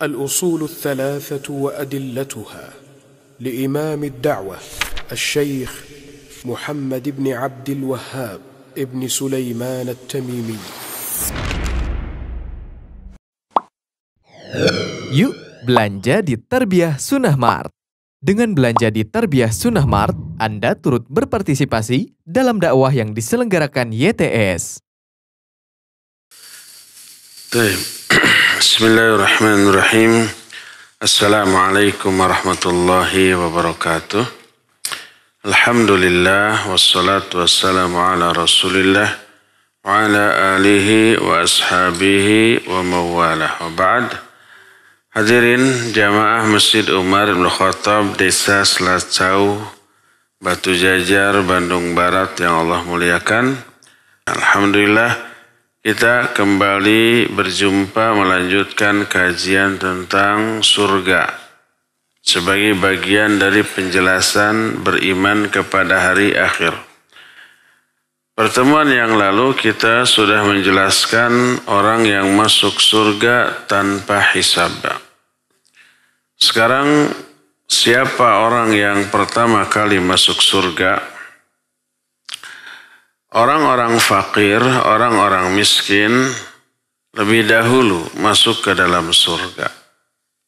الأصول الثلاثة وأدلتها لإمام الدعوة الشيخ محمد بن عبد الوهاب ابن سليمان التميمي Yuk belanja di Terbiah Sunnah Mart. Dengan belanja di Terbiah Sunnah Mart, Anda turut berpartisipasi dalam dakwah yang diselenggarakan YTS. Time. Bismillahirrahmanirrahim. Assalamualaikum warahmatullahi wabarakatuh. Alhamdulillah wassalatu wassalamu ala Rasulillah wa ala alihi wa ashabihi wa mawalah. Wa ba'd. Hadirin jamaah Masjid Umar bin Khattab Desa Selacau Batu Jajar Bandung Barat yang Allah muliakan. Alhamdulillah Alhamdulillah kita kembali berjumpa melanjutkan kajian tentang surga sebagai bagian dari penjelasan beriman kepada hari akhir. Pertemuan yang lalu kita sudah menjelaskan orang yang masuk surga tanpa hisab. Sekarang siapa orang yang pertama kali masuk surga? Orang-orang fakir, orang-orang miskin lebih dahulu masuk ke dalam surga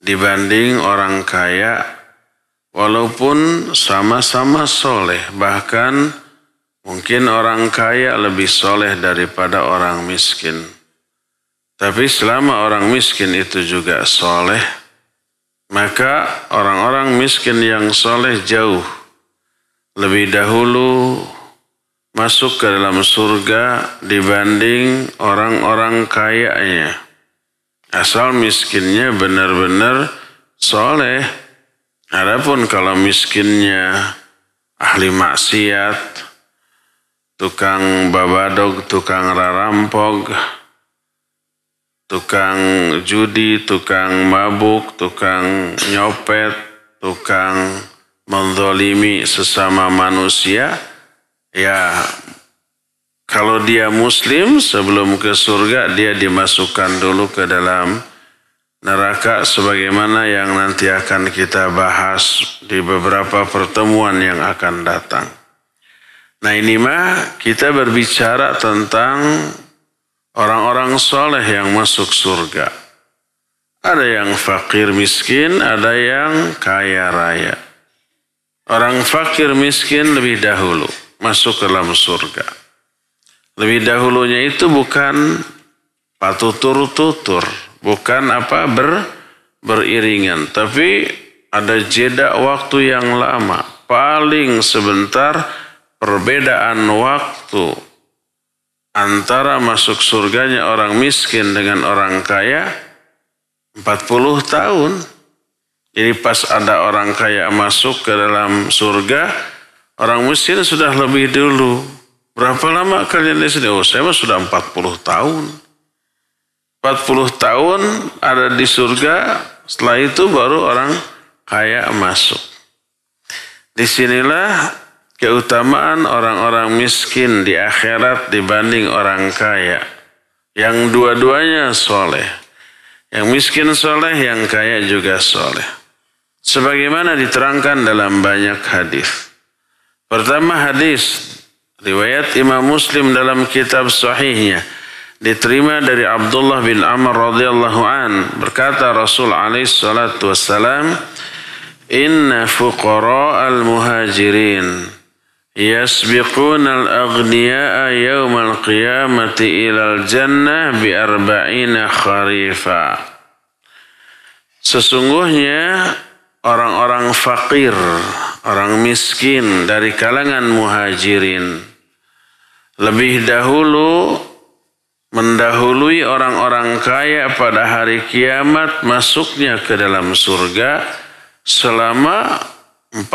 dibanding orang kaya walaupun sama-sama soleh bahkan mungkin orang kaya lebih soleh daripada orang miskin. Tapi selama orang miskin itu juga soleh maka orang-orang miskin yang soleh jauh lebih dahulu masuk ke dalam surga dibanding orang-orang kayanya. Asal miskinnya benar-benar soleh. Adapun kalau miskinnya ahli maksiat, tukang babadog, tukang rarampog, tukang judi, tukang mabuk, tukang nyopet, tukang menzolimi sesama manusia, ya kalau dia muslim sebelum ke surga dia dimasukkan dulu ke dalam neraka sebagaimana yang nanti akan kita bahas di beberapa pertemuan yang akan datang. Nah ini mah kita berbicara tentang orang-orang soleh yang masuk surga. Ada yang fakir miskin, ada yang kaya raya. Orang fakir miskin lebih dahulu masuk ke dalam surga. Lebih dahulunya itu bukan patutur-tutur, bukan apa ber beriringan, tapi ada jeda waktu yang lama, paling sebentar perbedaan waktu antara masuk surganya orang miskin dengan orang kaya 40 tahun. Jadi pas ada orang kaya masuk ke dalam surga, Orang Mesir sudah lebih dulu. Berapa lama kalian di sini? Oh, saya sudah 40 tahun. 40 tahun ada di surga, setelah itu baru orang kaya masuk. Disinilah keutamaan orang-orang miskin di akhirat dibanding orang kaya. Yang dua-duanya soleh. Yang miskin soleh, yang kaya juga soleh. Sebagaimana diterangkan dalam banyak hadis. Pertama hadis riwayat Imam Muslim dalam kitab sahihnya diterima dari Abdullah bin Amr radhiyallahu an berkata Rasul alaihi salatu wassalam inna fuqara al muhajirin yasbiquna al aghniya'a yawm al qiyamati ila al jannah bi arba'ina kharifa sesungguhnya orang-orang fakir orang miskin dari kalangan muhajirin lebih dahulu mendahului orang-orang kaya pada hari kiamat masuknya ke dalam surga selama 40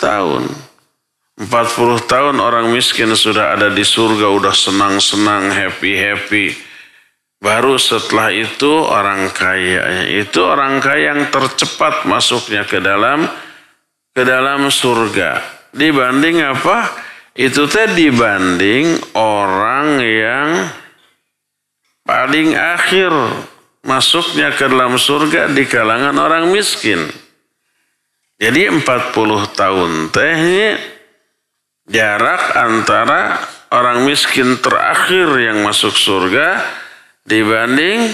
tahun. 40 tahun orang miskin sudah ada di surga, udah senang-senang, happy-happy. Baru setelah itu orang kaya, itu orang kaya yang tercepat masuknya ke dalam surga ke dalam surga. Dibanding apa? Itu teh dibanding orang yang paling akhir masuknya ke dalam surga di kalangan orang miskin. Jadi 40 tahun teh jarak antara orang miskin terakhir yang masuk surga dibanding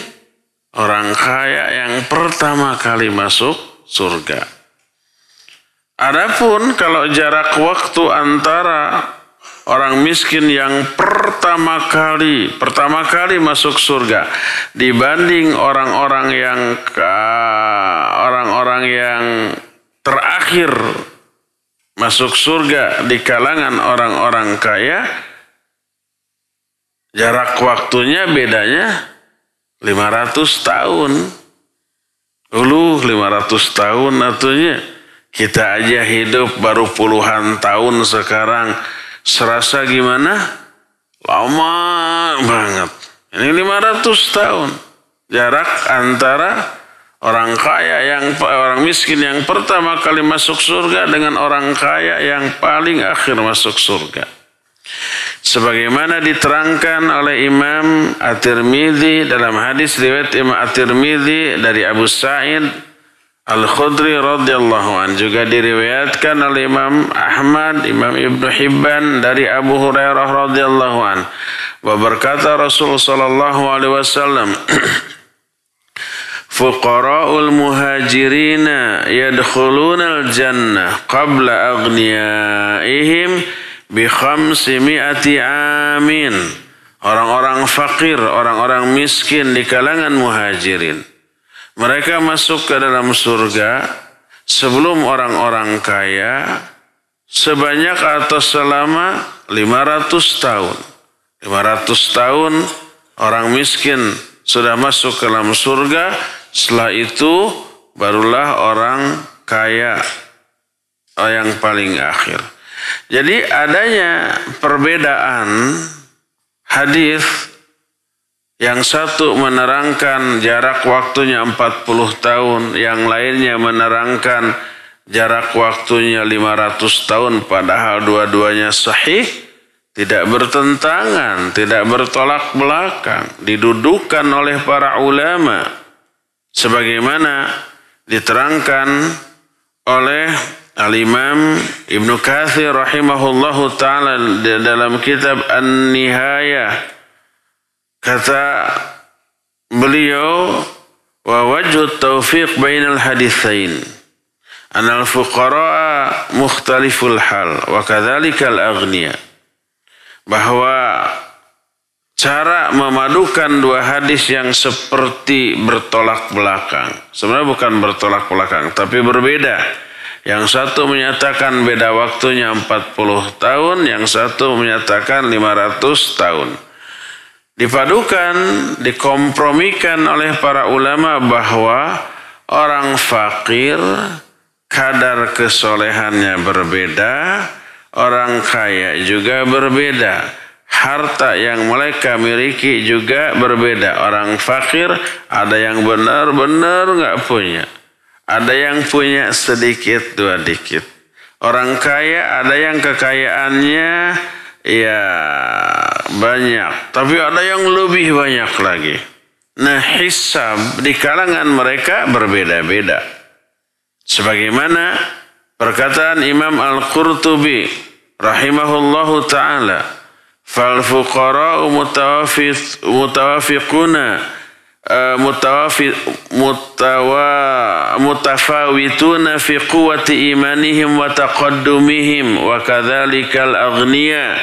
orang kaya yang pertama kali masuk surga. Adapun kalau jarak waktu antara orang miskin yang pertama kali pertama kali masuk surga dibanding orang-orang yang orang-orang yang terakhir masuk surga di kalangan orang-orang kaya jarak waktunya bedanya 500 tahun. Ulu 500 tahun artinya kita aja hidup baru puluhan tahun sekarang serasa gimana? Lama banget. Ini 500 tahun. Jarak antara orang kaya yang orang miskin yang pertama kali masuk surga dengan orang kaya yang paling akhir masuk surga. Sebagaimana diterangkan oleh Imam At-Tirmidzi dalam hadis riwayat Imam At-Tirmidzi dari Abu Sa'id Al-Khudri radhiyallahu an juga diriwayatkan oleh Imam Ahmad, Imam Ibnu Hibban dari Abu Hurairah radhiyallahu an. Bahwa berkata Rasul sallallahu alaihi wasallam, Fuqara'ul muhajirina yadkhuluna al-jannah qabla aghniyaihim bi khamsi mi'ati amin. Orang-orang fakir, orang-orang miskin di kalangan muhajirin mereka masuk ke dalam surga sebelum orang-orang kaya sebanyak atau selama 500 tahun. 500 tahun orang miskin sudah masuk ke dalam surga, setelah itu barulah orang kaya yang paling akhir. Jadi adanya perbedaan hadis yang satu menerangkan jarak waktunya 40 tahun, yang lainnya menerangkan jarak waktunya 500 tahun padahal dua-duanya sahih, tidak bertentangan, tidak bertolak belakang, didudukan oleh para ulama sebagaimana diterangkan oleh Al-Imam Ibnu Katsir rahimahullahu taala dalam kitab An-Nihayah Kata beliau wa wajhu taufiq bainal haditsain anal fuqara mukhtaliful hal wa kadzalikal aghnia bahwa cara memadukan dua hadis yang seperti bertolak belakang. Sebenarnya bukan bertolak belakang, tapi berbeda. Yang satu menyatakan beda waktunya 40 tahun, yang satu menyatakan 500 tahun dipadukan, dikompromikan oleh para ulama bahwa orang fakir kadar kesolehannya berbeda, orang kaya juga berbeda, harta yang mereka miliki juga berbeda. Orang fakir ada yang benar-benar nggak punya, ada yang punya sedikit dua dikit. Orang kaya ada yang kekayaannya Ya, banyak. Tapi ada yang lebih banyak lagi. Nah, hisab di kalangan mereka berbeda-beda. Sebagaimana perkataan Imam Al-Qurtubi rahimahullahu ta'ala. Fal fuqara'u mutawafiquna آه، متفاوتون في قوة إيمانهم وتقدمهم وكذلك الأغنياء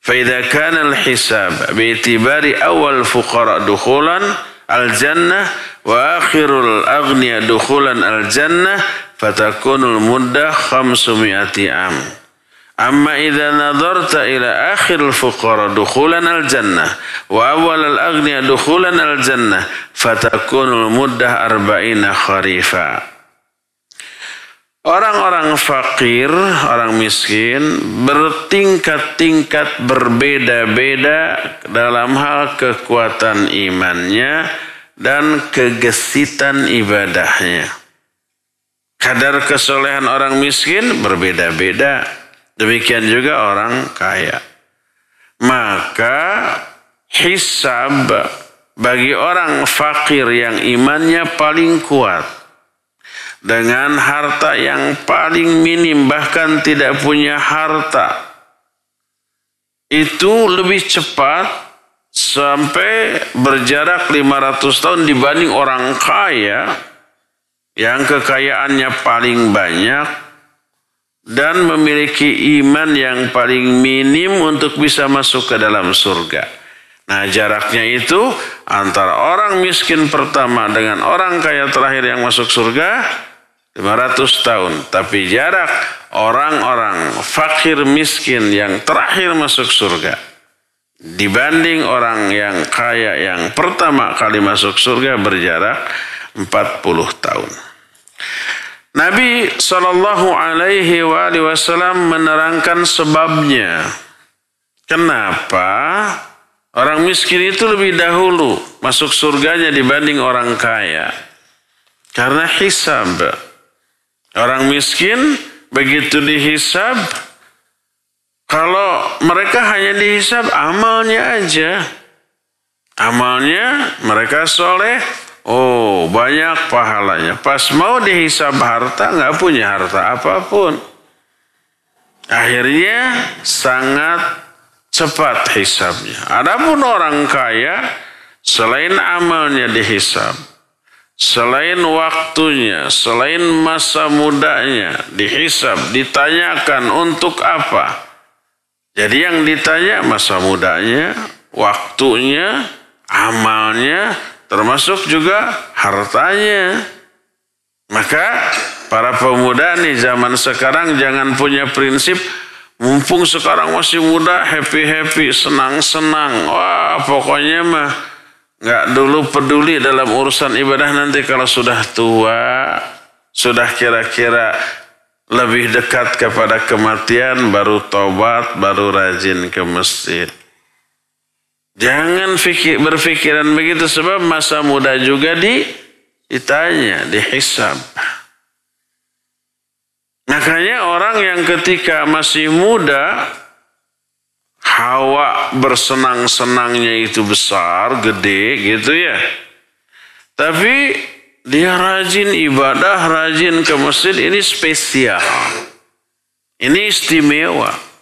فإذا كان الحساب باعتبار أول الفقراء دخولا الجنة وآخر الأغنياء دخولا الجنة فتكون المدة خمسمائة عام Amma idza nadarta ila al fuqara dukhulan al jannah wa awal al aghnia dukhulan al jannah fatakunul muddah arba'ina kharifa. Orang-orang fakir, orang miskin bertingkat-tingkat berbeda-beda dalam hal kekuatan imannya dan kegesitan ibadahnya. Kadar kesolehan orang miskin berbeda-beda. Demikian juga orang kaya. Maka hisab bagi orang fakir yang imannya paling kuat dengan harta yang paling minim bahkan tidak punya harta itu lebih cepat sampai berjarak 500 tahun dibanding orang kaya yang kekayaannya paling banyak dan memiliki iman yang paling minim untuk bisa masuk ke dalam surga. Nah jaraknya itu antara orang miskin pertama dengan orang kaya terakhir yang masuk surga 500 tahun. Tapi jarak orang-orang fakir miskin yang terakhir masuk surga dibanding orang yang kaya yang pertama kali masuk surga berjarak 40 tahun. Nabi Shallallahu Alaihi Wasallam menerangkan sebabnya. Kenapa orang miskin itu lebih dahulu masuk surganya dibanding orang kaya? Karena hisab. Orang miskin begitu dihisab, kalau mereka hanya dihisab amalnya aja. Amalnya mereka soleh, Oh banyak pahalanya. Pas mau dihisab harta nggak punya harta apapun. Akhirnya sangat cepat hisabnya. Adapun orang kaya selain amalnya dihisab, selain waktunya, selain masa mudanya dihisab, ditanyakan untuk apa. Jadi yang ditanya masa mudanya, waktunya, amalnya, termasuk juga hartanya. Maka para pemuda nih zaman sekarang jangan punya prinsip mumpung sekarang masih muda happy-happy, senang-senang. Wah, pokoknya mah nggak dulu peduli dalam urusan ibadah nanti kalau sudah tua, sudah kira-kira lebih dekat kepada kematian baru tobat, baru rajin ke masjid. Jangan fikir, berpikiran begitu sebab masa muda juga di ditanya, dihisab. Makanya orang yang ketika masih muda hawa bersenang-senangnya itu besar, gede gitu ya. Tapi dia rajin ibadah, rajin ke masjid ini spesial. Ini istimewa.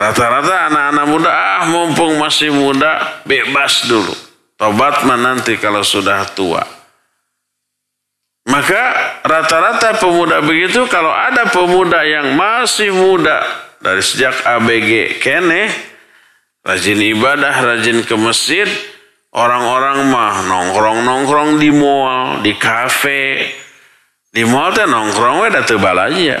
Rata-rata anak-anak muda, ah mumpung masih muda, bebas dulu. Tobat mah nanti kalau sudah tua. Maka rata-rata pemuda begitu, kalau ada pemuda yang masih muda, dari sejak ABG, kene, rajin ibadah, rajin ke masjid, orang-orang mah nongkrong-nongkrong di mall, di kafe, di mall teh nongkrong we tebal aja. Ya.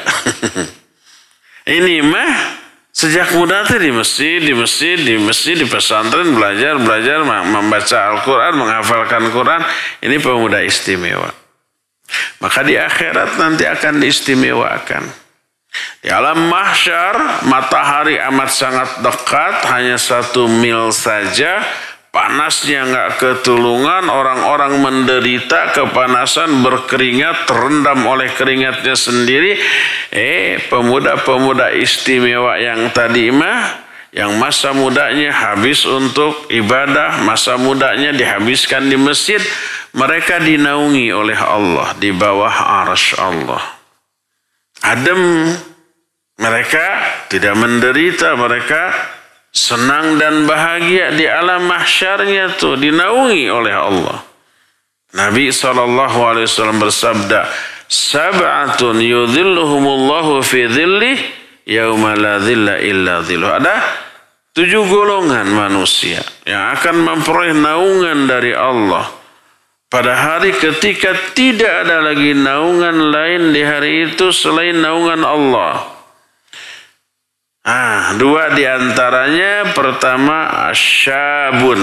Ini mah Sejak muda tuh di masjid, di masjid, di masjid, di pesantren belajar, belajar membaca Al-Quran, menghafalkan Quran. Ini pemuda istimewa. Maka di akhirat nanti akan diistimewakan. Di alam mahsyar, matahari amat sangat dekat, hanya satu mil saja panasnya nggak ketulungan, orang-orang menderita kepanasan berkeringat, terendam oleh keringatnya sendiri. Eh, pemuda-pemuda istimewa yang tadi mah yang masa mudanya habis untuk ibadah, masa mudanya dihabiskan di masjid, mereka dinaungi oleh Allah di bawah arsy Allah. Adem, mereka tidak menderita, mereka senang dan bahagia di alam mahsyarnya tuh dinaungi oleh Allah. Nabi SAW bersabda, Sab'atun yudhilluhumullahu fi dhillih yauma la dhilla illa dhilluh. Ada tujuh golongan manusia yang akan memperoleh naungan dari Allah pada hari ketika tidak ada lagi naungan lain di hari itu selain naungan Allah. Ah, dua diantaranya pertama asyabun.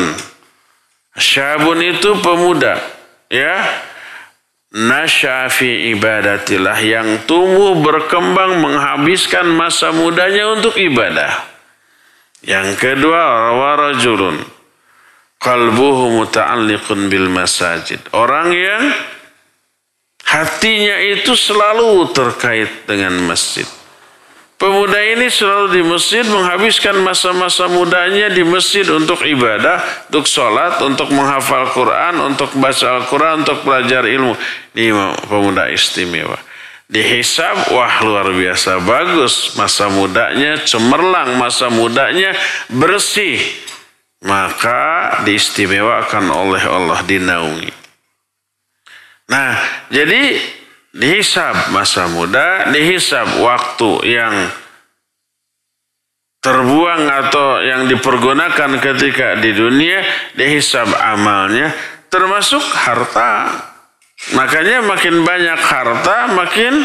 Asyabun itu pemuda, ya. Nasyafi ibadatilah yang tumbuh berkembang menghabiskan masa mudanya untuk ibadah. Yang kedua warajulun qalbuhu muta'alliqun bil masajid. Orang yang hatinya itu selalu terkait dengan masjid. Pemuda ini selalu di masjid menghabiskan masa-masa mudanya di masjid untuk ibadah, untuk sholat, untuk menghafal Quran, untuk baca Al-Quran, untuk belajar ilmu. Ini pemuda istimewa. Dihisab, wah luar biasa bagus. Masa mudanya cemerlang, masa mudanya bersih. Maka diistimewakan oleh Allah dinaungi. Nah, jadi Dihisap masa muda, dihisap waktu yang terbuang atau yang dipergunakan ketika di dunia, dihisap amalnya, termasuk harta. Makanya makin banyak harta, makin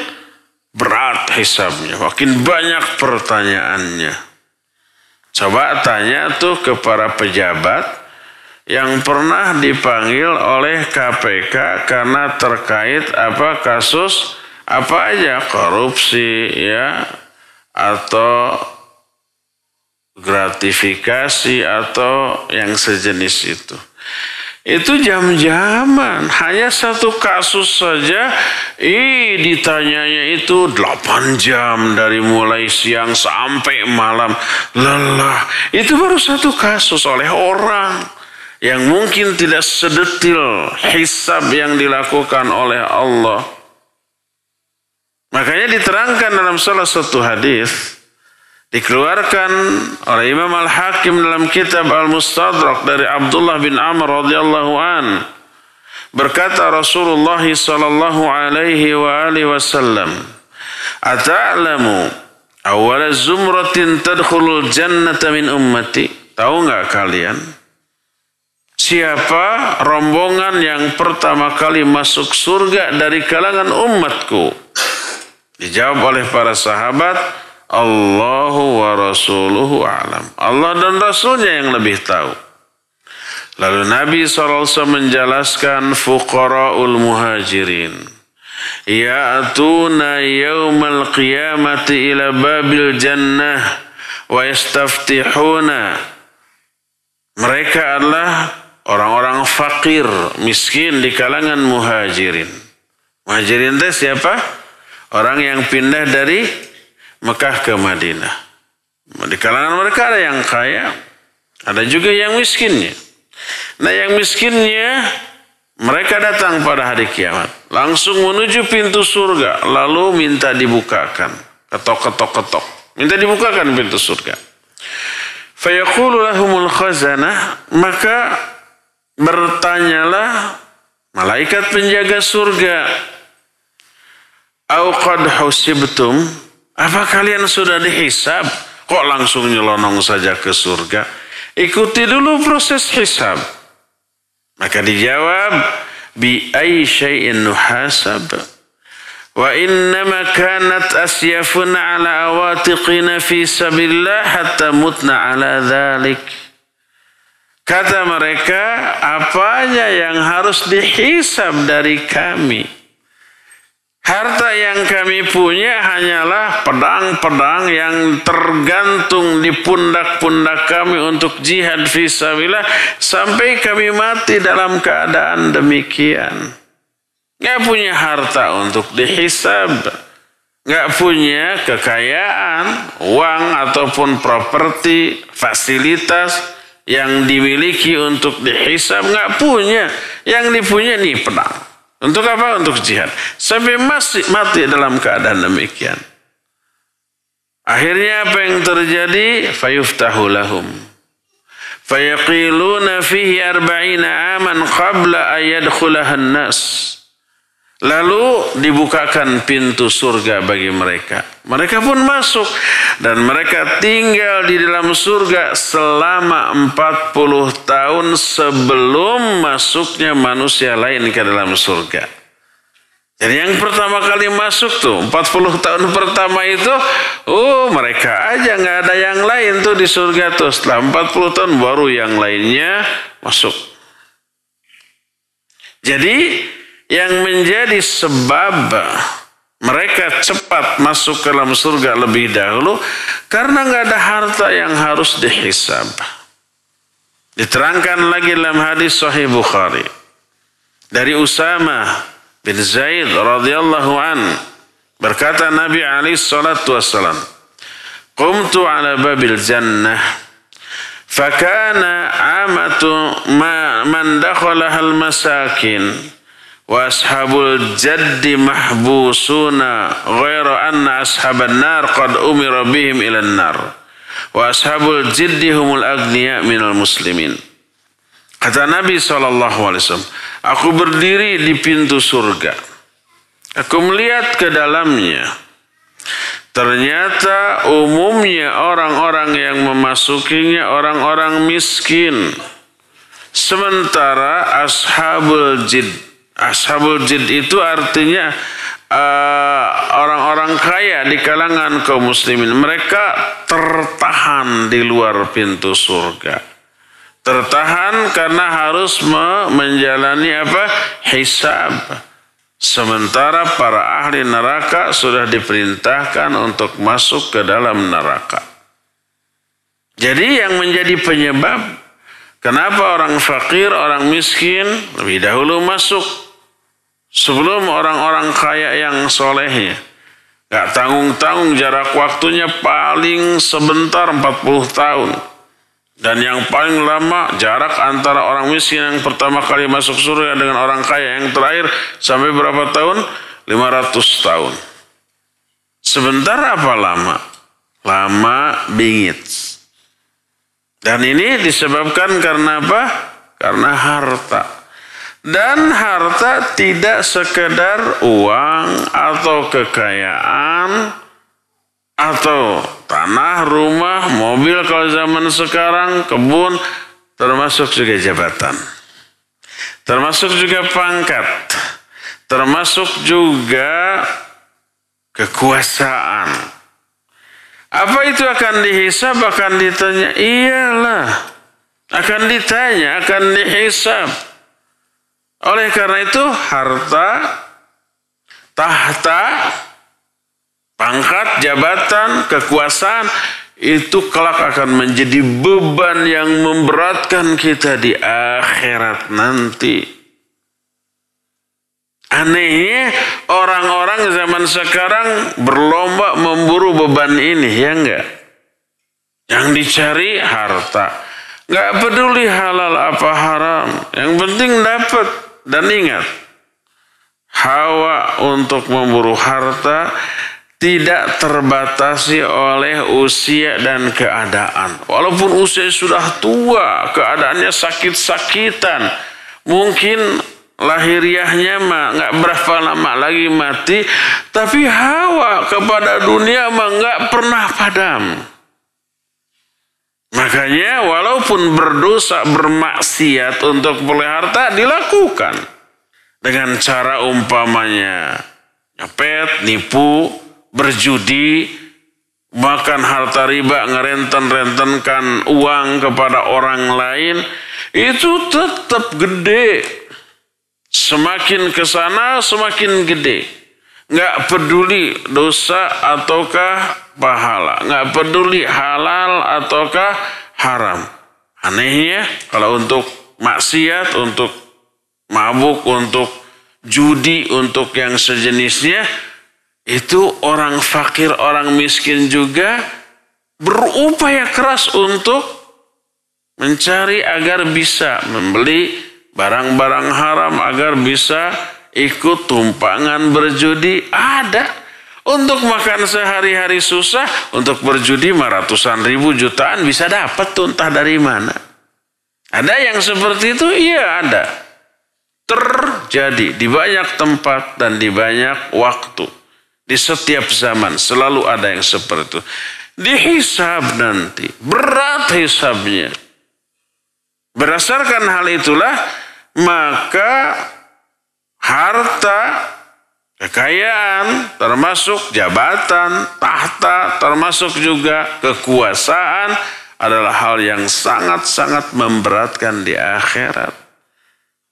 berat hisabnya, makin banyak pertanyaannya. Coba tanya tuh ke para pejabat, yang pernah dipanggil oleh KPK karena terkait apa kasus apa aja korupsi ya atau gratifikasi atau yang sejenis itu. Itu jam-jaman. Hanya satu kasus saja. Ih, ditanyanya itu 8 jam dari mulai siang sampai malam. Lelah. Itu baru satu kasus oleh orang yang mungkin tidak sedetil hisab yang dilakukan oleh Allah. Makanya diterangkan dalam salah satu hadis dikeluarkan oleh Imam Al Hakim dalam kitab Al Mustadrak dari Abdullah bin Amr radhiyallahu an berkata Rasulullah sallallahu alaihi wa alihi wasallam Ata'lamu awwala zumratin tadkhulul jannata min ummati tahu enggak kalian Siapa rombongan yang pertama kali masuk surga dari kalangan umatku? Dijawab oleh para sahabat, Allahu wa rasuluhu alam. Allah dan Rasulnya yang lebih tahu. Lalu Nabi SAW menjelaskan fuqara'ul muhajirin. Ya'atuna yawmal qiyamati ila babil jannah wa yastaftihuna. Mereka adalah orang-orang fakir, miskin di kalangan muhajirin. Muhajirin itu siapa? Orang yang pindah dari Mekah ke Madinah. Di kalangan mereka ada yang kaya, ada juga yang miskinnya. Nah yang miskinnya mereka datang pada hari kiamat. Langsung menuju pintu surga, lalu minta dibukakan. Ketok-ketok-ketok. Minta dibukakan pintu surga. Fayaqulu lahumul khazanah. Maka Bertanyalah malaikat penjaga surga. auqad qad husibtum? Apa kalian sudah dihisab? Kok langsung nyelonong saja ke surga? Ikuti dulu proses hisab. Maka dijawab, bi ayyi syai'in nuhasab. Wa innama kanat asyafuna ala awatiqina fi sabilillah hatta mutna ala dhalik. Kata mereka, apanya yang harus dihisab dari kami? Harta yang kami punya hanyalah pedang-pedang yang tergantung di pundak-pundak kami untuk jihad fisabilillah sampai kami mati dalam keadaan demikian. Gak punya harta untuk dihisab. gak punya kekayaan, uang ataupun properti, fasilitas, yang dimiliki untuk dihisab nggak punya. Yang dipunya nih pedang. Untuk apa? Untuk jihad. Sampai masih mati dalam keadaan demikian. Akhirnya apa yang terjadi? Fayuftahu lahum. Fayaqiluna fihi arba'ina aman qabla ayadkhulahan nas. Lalu dibukakan pintu surga bagi mereka. Mereka pun masuk dan mereka tinggal di dalam surga selama 40 tahun sebelum masuknya manusia lain ke dalam surga. Jadi yang pertama kali masuk tuh 40 tahun pertama itu oh mereka aja nggak ada yang lain tuh di surga tuh setelah 40 tahun baru yang lainnya masuk. Jadi yang menjadi sebab mereka cepat masuk ke dalam surga lebih dahulu karena nggak ada harta yang harus dihisab. Diterangkan lagi dalam hadis Sahih Bukhari dari Usama bin Zaid radhiyallahu an berkata Nabi Ali Shallallahu wasallam Qumtu ala babil jannah fakana amatu ma al masakin wa ashabul jaddi mahbusuna ghaira anna ashaban nar qad umira bihim ila nar wa ashabul jiddi humul agniya minal muslimin kata Nabi SAW aku berdiri di pintu surga aku melihat ke dalamnya Ternyata umumnya orang-orang yang memasukinya orang-orang miskin. Sementara ashabul jid Ashabul jid itu artinya eh, orang-orang uh, kaya di kalangan kaum muslimin. Mereka tertahan di luar pintu surga. Tertahan karena harus menjalani apa? Hisab. Sementara para ahli neraka sudah diperintahkan untuk masuk ke dalam neraka. Jadi yang menjadi penyebab kenapa orang fakir, orang miskin lebih dahulu masuk Sebelum orang-orang kaya yang soleh ya, gak tanggung-tanggung jarak waktunya paling sebentar 40 tahun. Dan yang paling lama jarak antara orang miskin yang pertama kali masuk surga dengan orang kaya yang terakhir sampai berapa tahun? 500 tahun. Sebentar apa lama? Lama bingit. Dan ini disebabkan karena apa? Karena harta. Dan harta tidak sekedar uang atau kekayaan atau tanah, rumah, mobil kalau zaman sekarang, kebun, termasuk juga jabatan. Termasuk juga pangkat. Termasuk juga kekuasaan. Apa itu akan dihisap? akan ditanya? Iyalah. Akan ditanya, akan dihisap. Oleh karena itu harta, tahta, pangkat, jabatan, kekuasaan itu kelak akan menjadi beban yang memberatkan kita di akhirat nanti. Anehnya orang-orang zaman sekarang berlomba memburu beban ini, ya enggak? Yang dicari harta. Enggak peduli halal apa haram, yang penting dapat. Dan ingat, hawa untuk memburu harta tidak terbatasi oleh usia dan keadaan. Walaupun usia sudah tua, keadaannya sakit-sakitan, mungkin lahiriahnya mah nggak berapa lama lagi mati, tapi hawa kepada dunia mah nggak pernah padam. Makanya walaupun berdosa bermaksiat untuk peroleh harta dilakukan. Dengan cara umpamanya nyepet, nipu, berjudi, bahkan harta riba ngerenten-rentenkan uang kepada orang lain itu tetap gede. Semakin ke sana semakin gede. Nggak peduli dosa ataukah pahala. Nggak peduli halal ataukah haram. Anehnya kalau untuk maksiat, untuk mabuk, untuk judi, untuk yang sejenisnya, itu orang fakir, orang miskin juga berupaya keras untuk mencari agar bisa membeli barang-barang haram, agar bisa ikut tumpangan berjudi ada. Untuk makan sehari-hari susah, untuk berjudi ratusan ribu jutaan bisa dapat tuh dari mana. Ada yang seperti itu? Iya ada. Terjadi di banyak tempat dan di banyak waktu. Di setiap zaman selalu ada yang seperti itu. Dihisab nanti. Berat hisabnya. Berdasarkan hal itulah maka harta, kekayaan, termasuk jabatan, tahta, termasuk juga kekuasaan adalah hal yang sangat-sangat memberatkan di akhirat.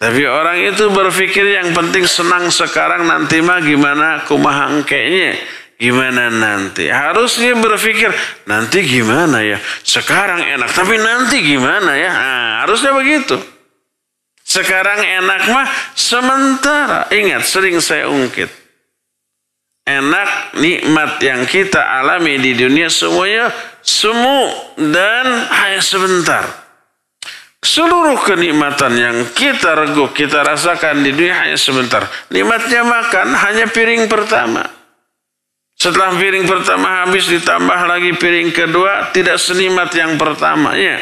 Tapi orang itu berpikir yang penting senang sekarang nanti mah gimana aku kumahangkeknya. Gimana nanti? Harusnya berpikir nanti gimana ya? Sekarang enak tapi nanti gimana ya? Nah, harusnya begitu. Sekarang enak mah sementara. Ingat, sering saya ungkit. Enak, nikmat yang kita alami di dunia semuanya semu dan hanya sebentar. Seluruh kenikmatan yang kita regu kita rasakan di dunia hanya sebentar. Nikmatnya makan hanya piring pertama. Setelah piring pertama habis ditambah lagi piring kedua, tidak senikmat yang pertama. Ya.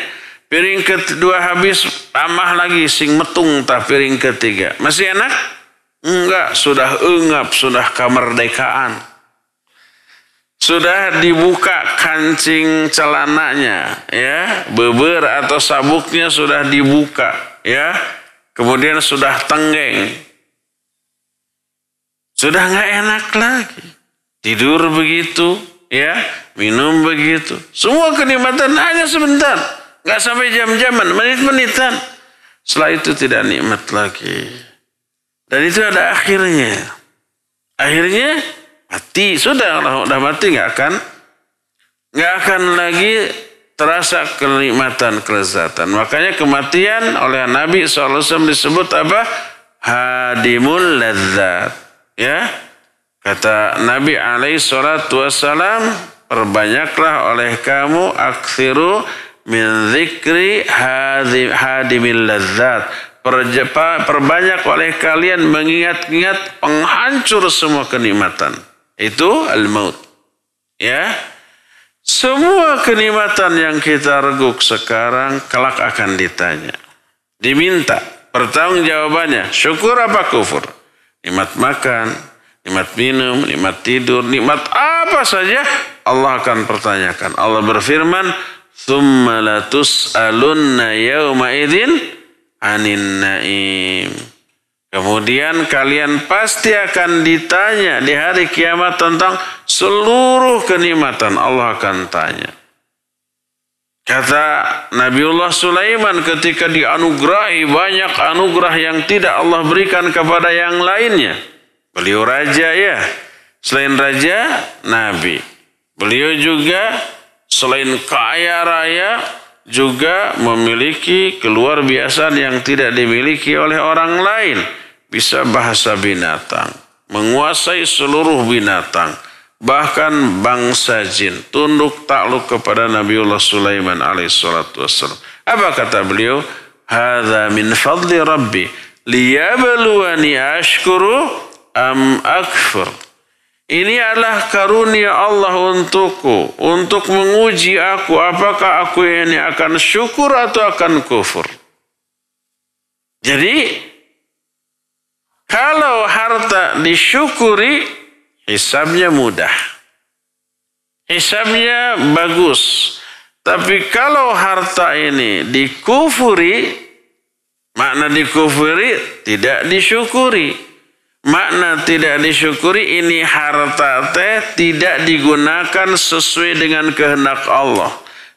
Piring kedua habis, tambah lagi sing metung tah piring ketiga. Masih enak? Enggak, sudah engap, sudah kemerdekaan. Sudah dibuka kancing celananya, ya. Beber atau sabuknya sudah dibuka, ya. Kemudian sudah tenggeng. Sudah enggak enak lagi. Tidur begitu, ya. Minum begitu. Semua kenikmatan hanya sebentar. Nggak sampai jam-jaman, menit-menitan. Setelah itu tidak nikmat lagi. Dan itu ada akhirnya. Akhirnya mati. Sudah, sudah mati nggak akan nggak akan lagi terasa kenikmatan kelezatan. Makanya kematian oleh Nabi SAW disebut apa? Hadimul lezat. Ya, kata Nabi alaihi salatu wassalam, perbanyaklah oleh kamu aksiru min zikri hadimil Perbanyak oleh kalian mengingat-ingat penghancur semua kenikmatan. Itu al-maut. Ya. Semua kenikmatan yang kita reguk sekarang kelak akan ditanya. Diminta pertanggung jawabannya. Syukur apa kufur? Nikmat makan, nikmat minum, nikmat tidur, nikmat apa saja Allah akan pertanyakan. Allah berfirman, Thumma latus alunna yawma idin anin naim. Kemudian kalian pasti akan ditanya di hari kiamat tentang seluruh kenikmatan Allah akan tanya. Kata Nabiullah Sulaiman ketika dianugerahi banyak anugerah yang tidak Allah berikan kepada yang lainnya. Beliau raja ya. Selain raja, nabi. Beliau juga selain kaya raya juga memiliki keluar biasa yang tidak dimiliki oleh orang lain. Bisa bahasa binatang, menguasai seluruh binatang, bahkan bangsa jin tunduk takluk kepada Nabiullah Sulaiman alaihissalatu wassalam. Apa kata beliau? Hada min fadli rabbi liyabluwani ashkuru am akfur. Ini adalah karunia Allah untukku, untuk menguji aku apakah aku ini akan syukur atau akan kufur. Jadi, kalau harta disyukuri, hisabnya mudah. Hisabnya bagus. Tapi kalau harta ini dikufuri, makna dikufuri tidak disyukuri. Makna tidak disyukuri ini harta teh tidak digunakan sesuai dengan kehendak Allah.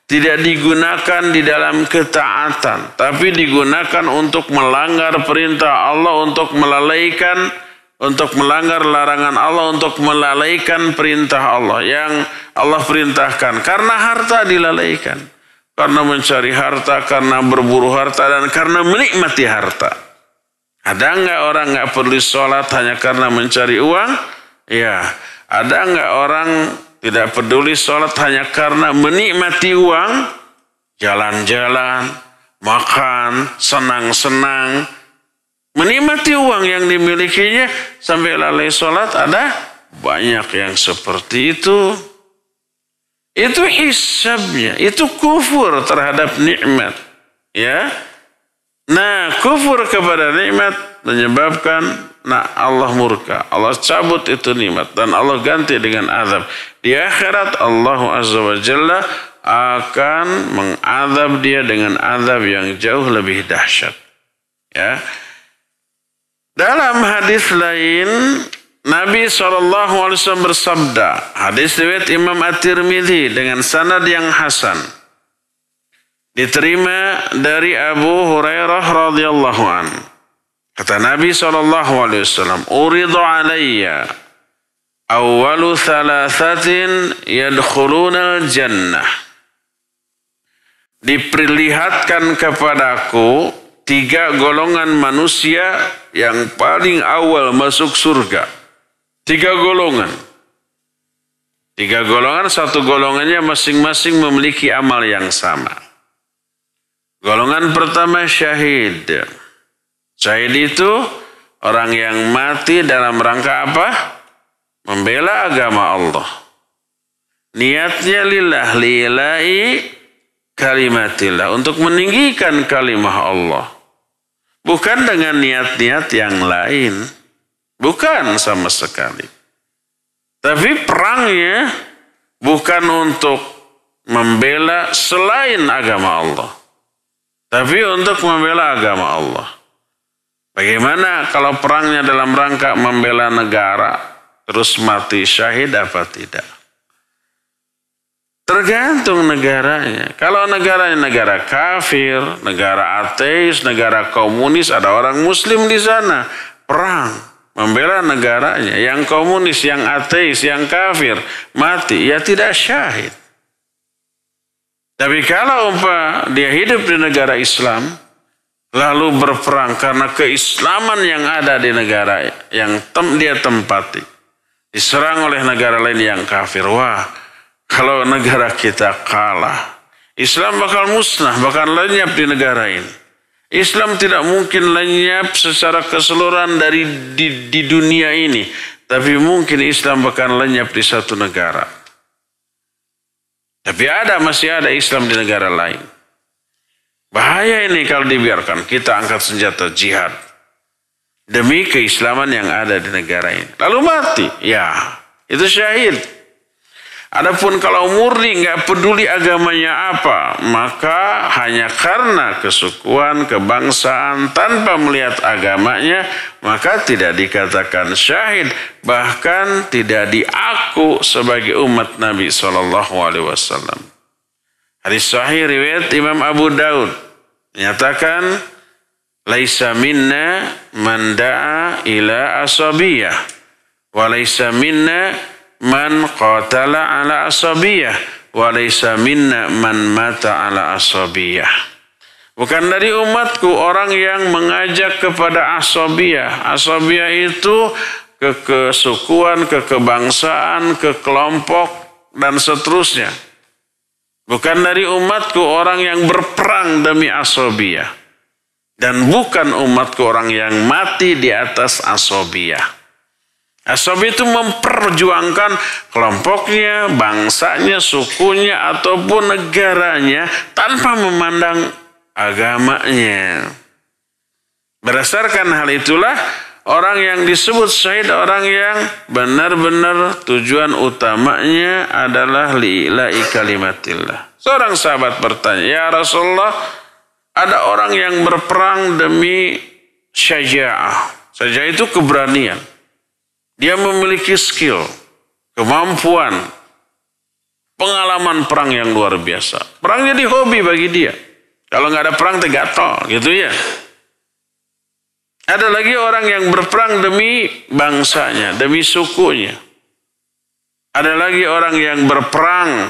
Tidak digunakan di dalam ketaatan. Tapi digunakan untuk melanggar perintah Allah untuk melalaikan untuk melanggar larangan Allah, untuk melalaikan perintah Allah yang Allah perintahkan. Karena harta dilalaikan. Karena mencari harta, karena berburu harta, dan karena menikmati harta. Ada nggak orang nggak perlu sholat hanya karena mencari uang? Ya. Ada nggak orang tidak peduli sholat hanya karena menikmati uang? Jalan-jalan, makan, senang-senang. Menikmati uang yang dimilikinya sampai lalai sholat ada banyak yang seperti itu. Itu hisabnya, itu kufur terhadap nikmat. Ya, Nah, kufur kepada nikmat menyebabkan nah Allah murka. Allah cabut itu nikmat dan Allah ganti dengan azab. Di akhirat Allah Azza wa Jalla akan mengazab dia dengan azab yang jauh lebih dahsyat. Ya. Dalam hadis lain Nabi SAW bersabda, hadis riwayat Imam At-Tirmidzi dengan sanad yang hasan diterima dari Abu Hurairah radhiyallahu an. Kata Nabi sallallahu alaihi wasallam, "Uridu alayya awwalu thalathatin al jannah." Diperlihatkan kepadaku tiga golongan manusia yang paling awal masuk surga. Tiga golongan. Tiga golongan, satu golongannya masing-masing memiliki amal yang sama. Golongan pertama syahid. Syahid itu orang yang mati dalam rangka apa? Membela agama Allah. Niatnya lillah lillahi kalimatillah. Untuk meninggikan kalimah Allah. Bukan dengan niat-niat yang lain. Bukan sama sekali. Tapi perangnya bukan untuk membela selain agama Allah tapi untuk membela agama Allah. Bagaimana kalau perangnya dalam rangka membela negara, terus mati syahid apa tidak? Tergantung negaranya. Kalau negaranya negara kafir, negara ateis, negara komunis, ada orang muslim di sana. Perang, membela negaranya. Yang komunis, yang ateis, yang kafir, mati. Ya tidak syahid. Tapi kalau umpah dia hidup di negara Islam, lalu berperang karena keislaman yang ada di negara yang tem dia tempati, diserang oleh negara lain yang kafir. Wah, kalau negara kita kalah, Islam bakal musnah, bahkan lenyap di negara ini. Islam tidak mungkin lenyap secara keseluruhan dari di, di dunia ini, tapi mungkin Islam bahkan lenyap di satu negara. Tapi ada, masih ada Islam di negara lain. Bahaya ini kalau dibiarkan kita angkat senjata jihad. Demi keislaman yang ada di negara ini. Lalu mati. Ya, itu syahid. Adapun kalau murni nggak peduli agamanya apa, maka hanya karena kesukuan, kebangsaan tanpa melihat agamanya, maka tidak dikatakan syahid, bahkan tidak diaku sebagai umat Nabi Shallallahu Alaihi Wasallam. Hadis Sahih riwayat Imam Abu Daud menyatakan laisa minna man ila asabiyah wa minna man qatala ala asabiyah walaysa minna man mata ala asabiyah. Bukan dari umatku orang yang mengajak kepada asobiyah. Asobiyah itu kekesukuan, kekebangsaan, kekelompok dan seterusnya. Bukan dari umatku orang yang berperang demi asobiyah. Dan bukan umatku orang yang mati di atas asobiyah. Ashabi itu memperjuangkan kelompoknya, bangsanya, sukunya, ataupun negaranya tanpa memandang agamanya. Berdasarkan hal itulah orang yang disebut syahid orang yang benar-benar tujuan utamanya adalah li'la'i kalimatillah. Seorang sahabat bertanya, Ya Rasulullah, ada orang yang berperang demi syaja'ah. Syaja'ah itu keberanian dia memiliki skill, kemampuan, pengalaman perang yang luar biasa. Perang jadi hobi bagi dia. Kalau nggak ada perang toh, gitu ya. Ada lagi orang yang berperang demi bangsanya, demi sukunya. Ada lagi orang yang berperang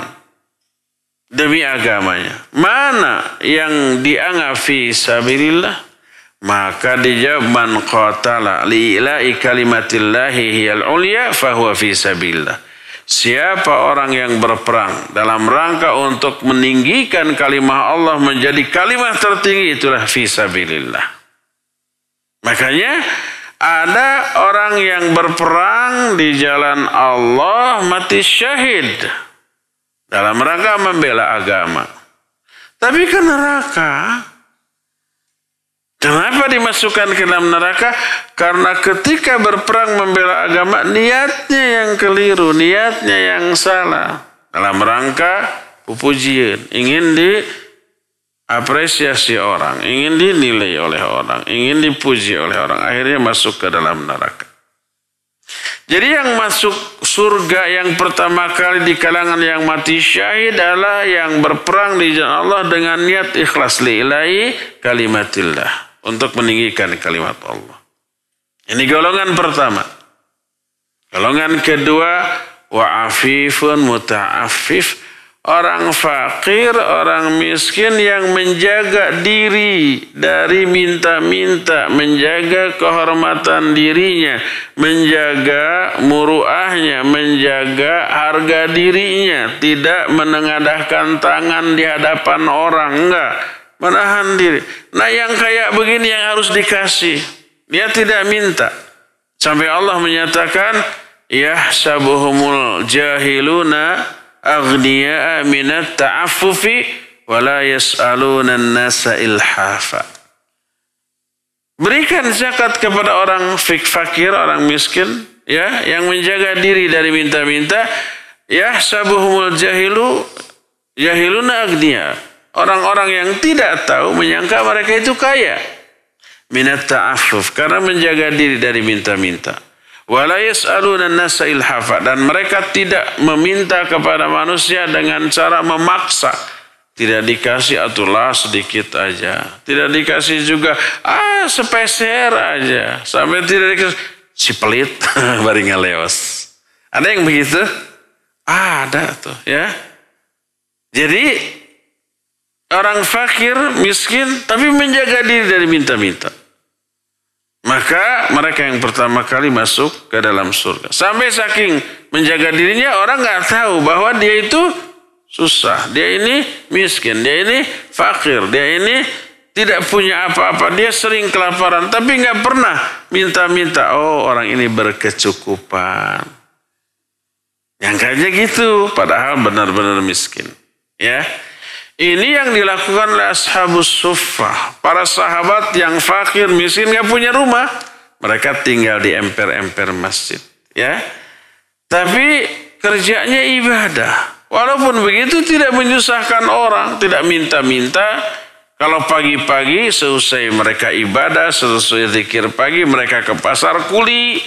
demi agamanya. Mana yang dianggap fi sabilillah? Maka dijawab man qatala li'ila'i kalimatillahi hiyal ulya fahuwa fi sabillah. Siapa orang yang berperang dalam rangka untuk meninggikan kalimah Allah menjadi kalimat tertinggi itulah fi sabilillah. Makanya ada orang yang berperang di jalan Allah mati syahid dalam rangka membela agama. Tapi ke neraka Kenapa dimasukkan ke dalam neraka? Karena ketika berperang membela agama, niatnya yang keliru, niatnya yang salah. Dalam rangka pujian, ingin diapresiasi orang, ingin dinilai oleh orang, ingin dipuji oleh orang. Akhirnya masuk ke dalam neraka. Jadi yang masuk surga yang pertama kali di kalangan yang mati syahid adalah yang berperang di jalan Allah dengan niat ikhlas lillahi kalimatillah untuk meninggikan kalimat Allah. Ini golongan pertama. Golongan kedua, wa'afifun muta'afif. Orang fakir, orang miskin yang menjaga diri dari minta-minta, menjaga kehormatan dirinya, menjaga muruahnya, menjaga harga dirinya, tidak menengadahkan tangan di hadapan orang, enggak menahan diri. Nah yang kayak begini yang harus dikasih. Dia tidak minta. Sampai Allah menyatakan, ya sabuhumul jahiluna agniya'a minat ta'affufi wala yas'alunan nasa ilhafa. Berikan zakat kepada orang fakir, orang miskin, ya, yang menjaga diri dari minta-minta. Ya sabuhumul jahilu jahiluna agniya. Orang-orang yang tidak tahu menyangka mereka itu kaya. Minat ta'afuf. Karena menjaga diri dari minta-minta. Dan mereka tidak meminta kepada manusia dengan cara memaksa. Tidak dikasih atulah sedikit aja. Tidak dikasih juga ah sepeser aja. Sampai tidak dikasih si pelit baringa lewas. Ada yang begitu? Ah, ada tuh ya. Jadi orang fakir, miskin, tapi menjaga diri dari minta-minta. Maka mereka yang pertama kali masuk ke dalam surga. Sampai saking menjaga dirinya orang nggak tahu bahwa dia itu susah. Dia ini miskin, dia ini fakir, dia ini tidak punya apa-apa. Dia sering kelaparan tapi nggak pernah minta-minta. Oh orang ini berkecukupan. Yang kayaknya gitu padahal benar-benar miskin. Ya. Ini yang dilakukan oleh ashabus sufah. Para sahabat yang fakir, miskin, nggak punya rumah. Mereka tinggal di emper-emper masjid. ya. Tapi kerjanya ibadah. Walaupun begitu tidak menyusahkan orang, tidak minta-minta. Kalau pagi-pagi selesai mereka ibadah, selesai zikir pagi mereka ke pasar kuli,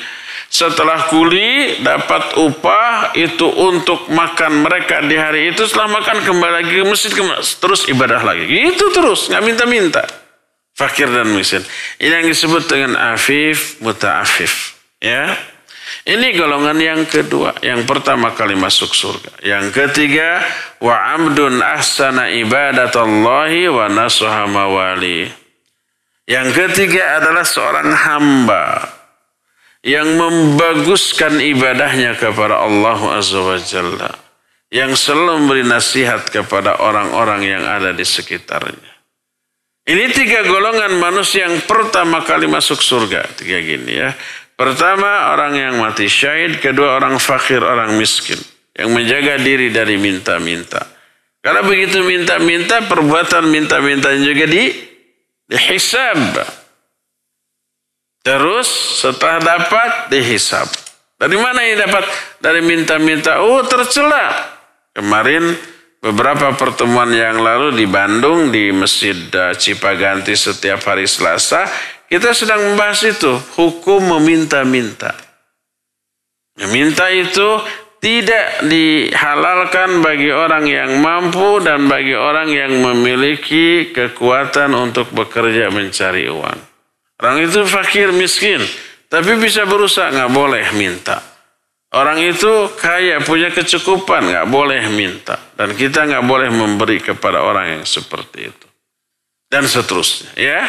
setelah kuli dapat upah itu untuk makan mereka di hari itu. Setelah makan kembali lagi ke masjid, terus ibadah lagi. Itu terus, nggak minta-minta. Fakir dan miskin. Ini yang disebut dengan afif afif Ya, ini golongan yang kedua. Yang pertama kali masuk surga. Yang ketiga, wa amdun ahsana ibadatallahi wa nasuha mawali. Yang ketiga adalah seorang hamba yang membaguskan ibadahnya kepada Allah Azza wa Jalla. Yang selalu memberi nasihat kepada orang-orang yang ada di sekitarnya. Ini tiga golongan manusia yang pertama kali masuk surga. Tiga gini ya. Pertama orang yang mati syahid, kedua orang fakir, orang miskin. Yang menjaga diri dari minta-minta. Karena begitu minta-minta, perbuatan minta-minta juga di dihisab. Terus setelah dapat dihisap. Dari mana ini dapat? Dari minta-minta. Oh tercela. Kemarin beberapa pertemuan yang lalu di Bandung di Masjid Cipaganti setiap hari Selasa kita sedang membahas itu hukum meminta-minta. Meminta itu tidak dihalalkan bagi orang yang mampu dan bagi orang yang memiliki kekuatan untuk bekerja mencari uang. Orang itu fakir miskin, tapi bisa berusaha nggak boleh minta. Orang itu kaya punya kecukupan nggak boleh minta dan kita nggak boleh memberi kepada orang yang seperti itu dan seterusnya ya.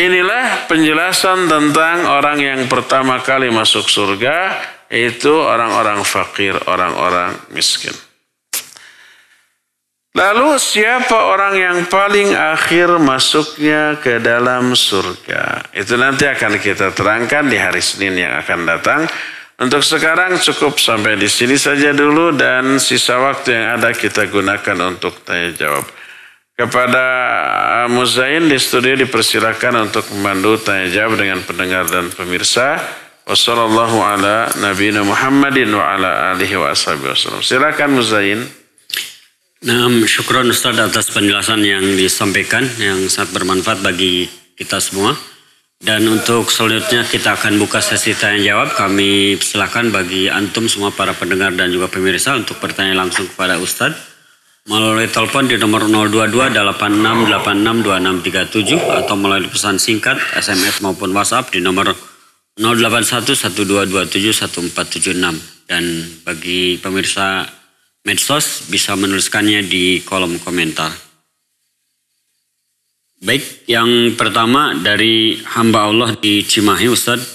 Inilah penjelasan tentang orang yang pertama kali masuk surga, yaitu orang-orang fakir, orang-orang miskin. Lalu siapa orang yang paling akhir masuknya ke dalam surga? Itu nanti akan kita terangkan di hari Senin yang akan datang. Untuk sekarang cukup sampai di sini saja dulu dan sisa waktu yang ada kita gunakan untuk tanya jawab. Kepada uh, Muzain di studio dipersilakan untuk memandu tanya jawab dengan pendengar dan pemirsa. Wassalamualaikum warahmatullahi wabarakatuh. Silakan Muzain. Nah, syukur Ustaz atas penjelasan yang disampaikan yang sangat bermanfaat bagi kita semua. Dan untuk selanjutnya kita akan buka sesi tanya jawab. Kami silakan bagi antum semua para pendengar dan juga pemirsa untuk bertanya langsung kepada Ustadz melalui telepon di nomor 022 atau melalui pesan singkat SMS maupun WhatsApp di nomor 081 dan bagi pemirsa medsos bisa menuliskannya di kolom komentar. Baik, yang pertama dari hamba Allah di Cimahi Ustadz.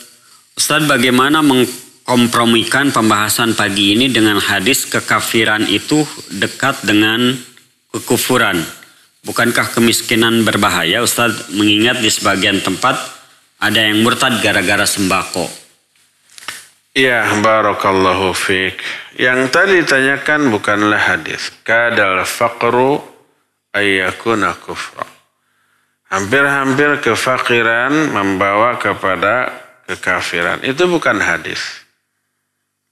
Ustadz bagaimana mengkompromikan pembahasan pagi ini dengan hadis kekafiran itu dekat dengan kekufuran. Bukankah kemiskinan berbahaya Ustadz mengingat di sebagian tempat ada yang murtad gara-gara sembako. Ya, barakallahu fiqh. Yang tadi ditanyakan bukanlah hadis. Kadal faqru ayyakuna kufra. Hampir-hampir kefakiran membawa kepada kekafiran. Itu bukan hadis.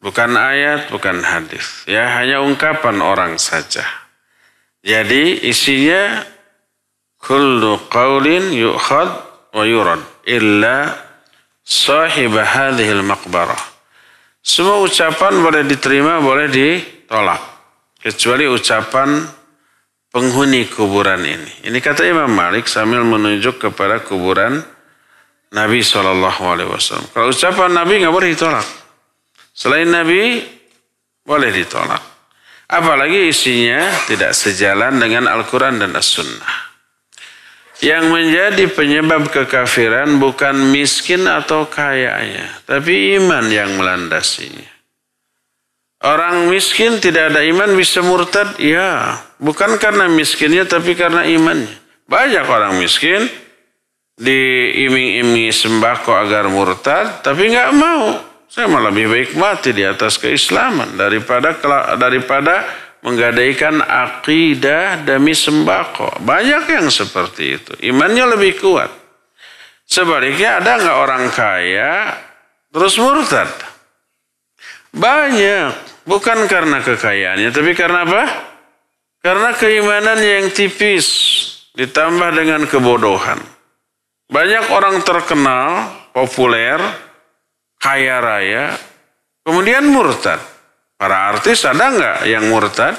Bukan ayat, bukan hadis. Ya, hanya ungkapan orang saja. Jadi isinya kullu qawlin yu'khad wa yurad illa sahibah hadhil maqbarah semua ucapan boleh diterima, boleh ditolak. Kecuali ucapan penghuni kuburan ini. Ini kata Imam Malik sambil menunjuk kepada kuburan Nabi SAW. Kalau ucapan Nabi nggak boleh ditolak. Selain Nabi, boleh ditolak. Apalagi isinya tidak sejalan dengan Al-Quran dan As-Sunnah. Yang menjadi penyebab kekafiran bukan miskin atau kayanya, tapi iman yang melandasinya. Orang miskin tidak ada iman bisa murtad? Ya, bukan karena miskinnya tapi karena imannya. Banyak orang miskin diiming-imingi sembako agar murtad, tapi nggak mau. Saya malah lebih baik mati di atas keislaman daripada daripada menggadaikan akidah demi sembako. Banyak yang seperti itu. Imannya lebih kuat. Sebaliknya ada nggak orang kaya terus murtad? Banyak. Bukan karena kekayaannya, tapi karena apa? Karena keimanan yang tipis ditambah dengan kebodohan. Banyak orang terkenal, populer, kaya raya, kemudian murtad. Para artis ada nggak yang murtad?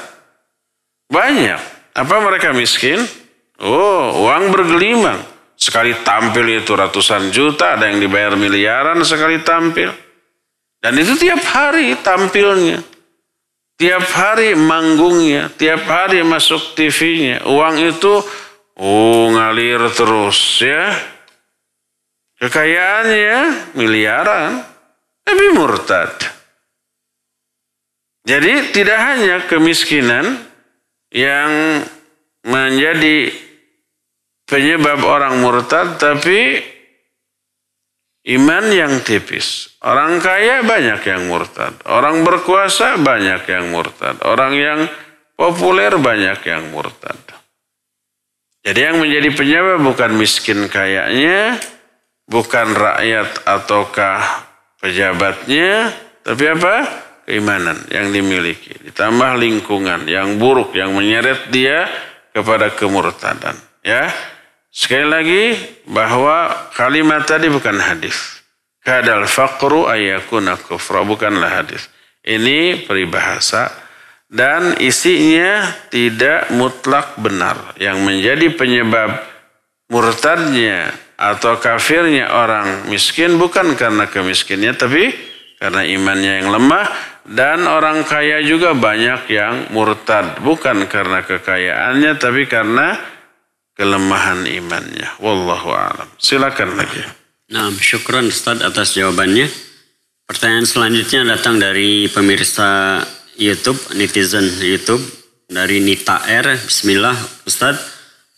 Banyak. Apa mereka miskin? Oh, uang bergelimang. Sekali tampil itu ratusan juta, ada yang dibayar miliaran sekali tampil. Dan itu tiap hari tampilnya. Tiap hari manggungnya, tiap hari masuk TV-nya. Uang itu oh, ngalir terus ya. Kekayaannya miliaran, tapi murtad. Jadi tidak hanya kemiskinan yang menjadi penyebab orang murtad, tapi iman yang tipis. Orang kaya banyak yang murtad, orang berkuasa banyak yang murtad, orang yang populer banyak yang murtad. Jadi yang menjadi penyebab bukan miskin kayaknya, bukan rakyat ataukah pejabatnya, tapi apa? keimanan yang dimiliki. Ditambah lingkungan yang buruk yang menyeret dia kepada kemurtadan. Ya, Sekali lagi bahwa kalimat tadi bukan hadis. Kadal faqru ayakuna kufra bukanlah hadis. Ini peribahasa dan isinya tidak mutlak benar. Yang menjadi penyebab murtadnya atau kafirnya orang miskin bukan karena kemiskinnya tapi karena imannya yang lemah dan orang kaya juga banyak yang murtad. Bukan karena kekayaannya tapi karena kelemahan imannya. Wallahu alam. Silakan lagi. Nah, syukran Ustaz atas jawabannya. Pertanyaan selanjutnya datang dari pemirsa YouTube, netizen YouTube dari Nita R. Bismillah, Ustadz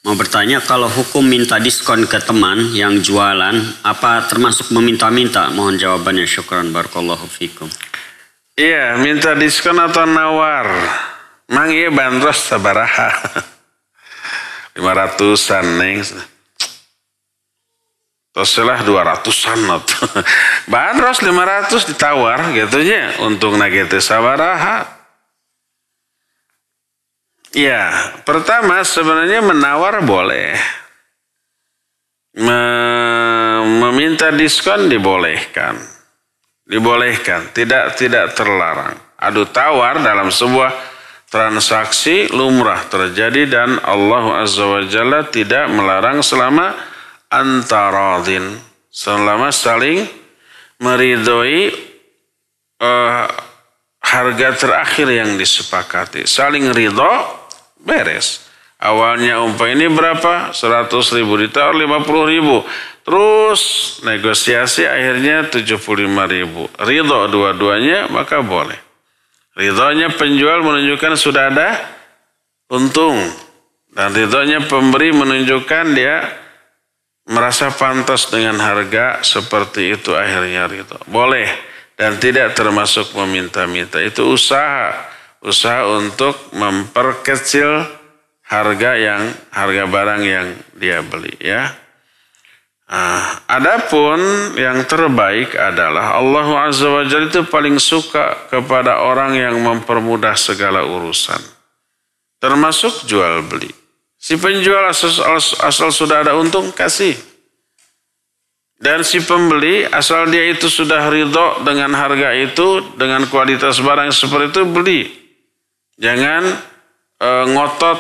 mau bertanya kalau hukum minta diskon ke teman yang jualan apa termasuk meminta-minta? Mohon jawabannya. Syukran barakallahu fikum. Iya, minta diskon atau nawar. Mang iya bantros sabaraha. 500-an neng. dua 200-an not. bantros 500 ditawar gitu nya. Untung nagete sabaraha. Iya, pertama sebenarnya menawar boleh. meminta diskon dibolehkan Dibolehkan, tidak tidak terlarang. Adu tawar dalam sebuah transaksi lumrah terjadi dan Allah Azza wa Jalla tidak melarang selama antaradin. Selama saling meridhoi uh, harga terakhir yang disepakati. Saling ridho, beres. Awalnya umpah ini berapa? 100 ribu ditawar 50 ribu. Terus negosiasi akhirnya 75 ribu. Ridho dua-duanya maka boleh. Ridhonya penjual menunjukkan sudah ada untung. Dan ridhonya pemberi menunjukkan dia merasa pantas dengan harga seperti itu akhirnya ridho. Boleh dan tidak termasuk meminta-minta. Itu usaha. Usaha untuk memperkecil harga yang harga barang yang dia beli ya. Nah, adapun yang terbaik adalah Allah Azza wa itu paling suka kepada orang yang mempermudah segala urusan. Termasuk jual beli. Si penjual asal, asal sudah ada untung kasih. Dan si pembeli asal dia itu sudah ridho dengan harga itu, dengan kualitas barang seperti itu beli. Jangan e, ngotot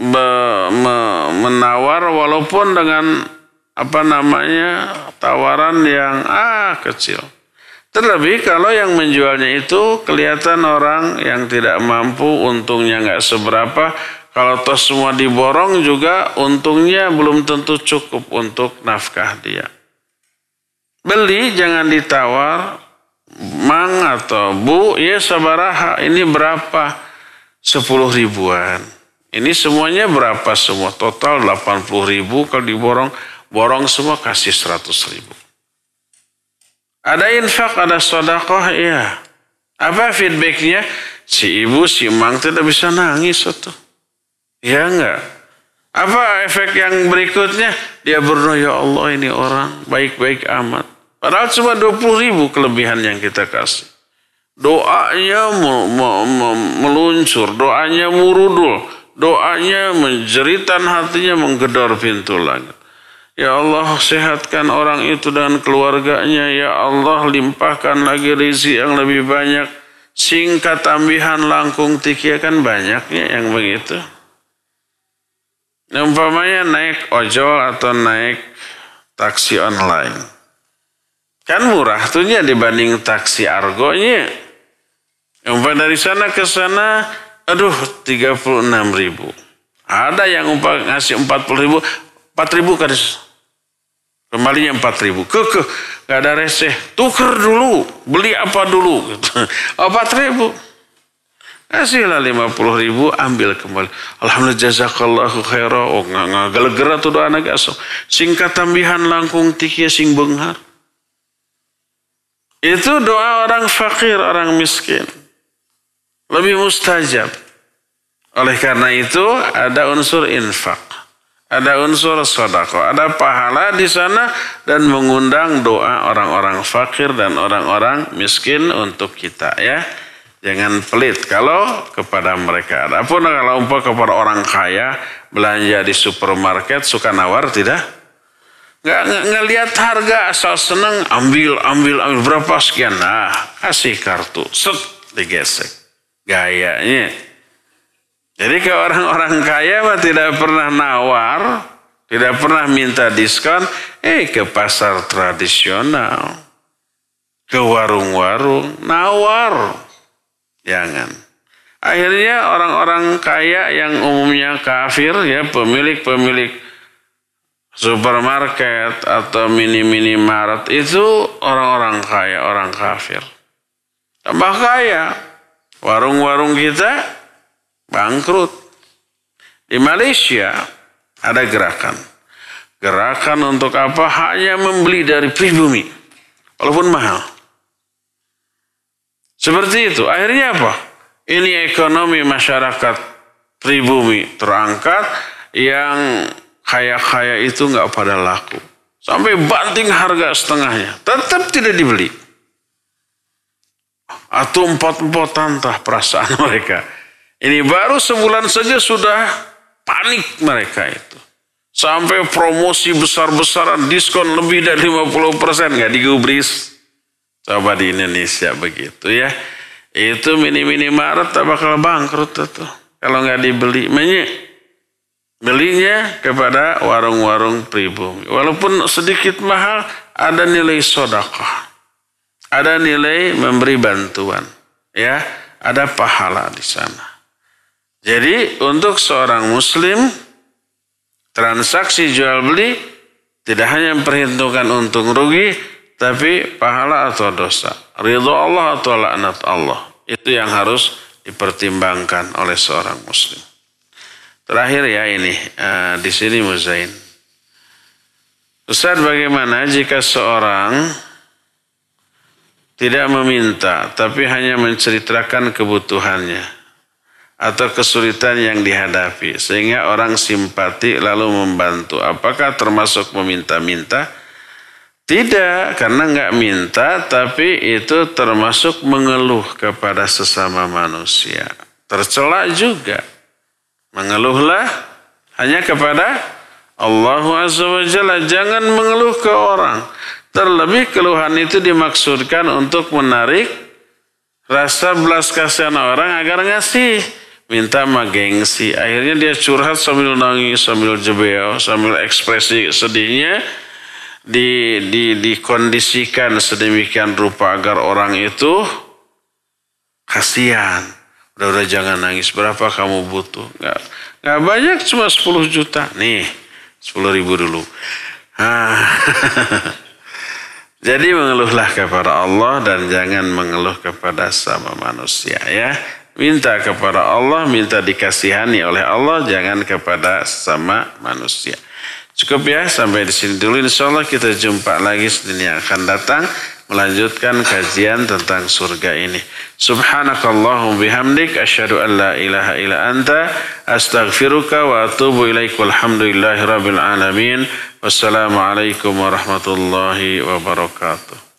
be, me, menawar walaupun dengan apa namanya tawaran yang ah kecil. Terlebih kalau yang menjualnya itu kelihatan orang yang tidak mampu, untungnya nggak seberapa. Kalau toh semua diborong juga untungnya belum tentu cukup untuk nafkah dia. Beli jangan ditawar, mang atau bu, ya sabaraha ini berapa? Sepuluh ribuan ini semuanya berapa semua? Total 80 ribu kalau diborong, borong semua kasih 100 ribu. Ada infak, ada sodakoh, iya. Apa feedbacknya? Si ibu, si mang tidak bisa nangis itu. iya enggak? Apa efek yang berikutnya? Dia berdoa, ya Allah ini orang baik-baik amat. Padahal cuma 20 ribu kelebihan yang kita kasih. Doanya meluncur, doanya murudul doanya, menjeritan hatinya, menggedor pintu langit. Ya Allah, sehatkan orang itu dan keluarganya. Ya Allah, limpahkan lagi rezeki yang lebih banyak. Singkat tambihan langkung tikia kan banyaknya yang begitu. Umpamanya naik ojol atau naik taksi online. Kan murah tuhnya dibanding taksi argonya. Umpamanya dari sana ke sana aduh tiga puluh enam ribu. Ada yang umpah ngasih puluh ribu, empat ribu kades. Kembalinya empat ribu. Kekeh, gak ada reseh Tuker dulu, beli apa dulu. empat 4 ribu. Kasihlah puluh ribu, ambil kembali. Alhamdulillah jazakallahu khairah. Oh, nggak gelegera tuh doa anak asok. Singkat tambihan langkung tikia sing benghar. Itu doa orang fakir, orang miskin lebih mustajab. Oleh karena itu ada unsur infak, ada unsur sodako, ada pahala di sana dan mengundang doa orang-orang fakir dan orang-orang miskin untuk kita ya. Jangan pelit kalau kepada mereka. Adapun kalau umpah kepada orang kaya belanja di supermarket suka nawar tidak? Nggak, nggak, ngelihat harga asal seneng ambil ambil ambil berapa sekian nah kasih kartu set digesek gayanya. Jadi ke orang-orang kaya mah tidak pernah nawar, tidak pernah minta diskon, eh ke pasar tradisional, ke warung-warung, nawar. Jangan. Akhirnya orang-orang kaya yang umumnya kafir ya pemilik-pemilik supermarket atau mini-mini maret itu orang-orang kaya, orang kafir. Tambah kaya, Warung-warung kita bangkrut. Di Malaysia ada gerakan. Gerakan untuk apa? Hanya membeli dari pribumi. Walaupun mahal. Seperti itu. Akhirnya apa? Ini ekonomi masyarakat pribumi terangkat. Yang kaya-kaya itu nggak pada laku. Sampai banting harga setengahnya. Tetap tidak dibeli atau empat-empat tantah perasaan mereka. Ini baru sebulan saja sudah panik mereka itu. Sampai promosi besar-besaran diskon lebih dari 50 persen. Nggak digubris. Coba di Indonesia begitu ya. Itu mini-mini Maret tak bakal bangkrut itu. Kalau nggak dibeli. Menye, belinya kepada warung-warung pribumi. Walaupun sedikit mahal ada nilai sodakah. Ada nilai memberi bantuan, ya. Ada pahala di sana. Jadi untuk seorang muslim transaksi jual beli tidak hanya memperhitungkan untung rugi tapi pahala atau dosa, ridho Allah atau laknat Allah. Itu yang harus dipertimbangkan oleh seorang muslim. Terakhir ya ini eh, di sini Muzain. Ustaz bagaimana jika seorang tidak meminta, tapi hanya menceritakan kebutuhannya atau kesulitan yang dihadapi. Sehingga orang simpati lalu membantu. Apakah termasuk meminta-minta? Tidak, karena nggak minta, tapi itu termasuk mengeluh kepada sesama manusia. Tercela juga. Mengeluhlah hanya kepada Allah Azza wa Jangan mengeluh ke orang. Terlebih keluhan itu dimaksudkan untuk menarik rasa belas kasihan orang agar ngasih. Minta sama gengsi. Akhirnya dia curhat sambil nangis, sambil jebel sambil ekspresi sedihnya. Di, di, dikondisikan sedemikian rupa agar orang itu kasihan. Udah-udah jangan nangis. Berapa kamu butuh? Nggak, nggak banyak, cuma 10 juta. Nih, 10 ribu dulu. Ah. Jadi mengeluhlah kepada Allah dan jangan mengeluh kepada sama manusia ya. Minta kepada Allah, minta dikasihani oleh Allah, jangan kepada sama manusia. Cukup ya, sampai di sini dulu. Insya Allah kita jumpa lagi senin yang akan datang melanjutkan kajian tentang surga ini. Subhanakallahum bihamdik asyhadu an la ilaha illa anta astaghfiruka wa atubu ilaik walhamdulillahi rabbil alamin. Wassalamualaikum warahmatullahi wabarakatuh.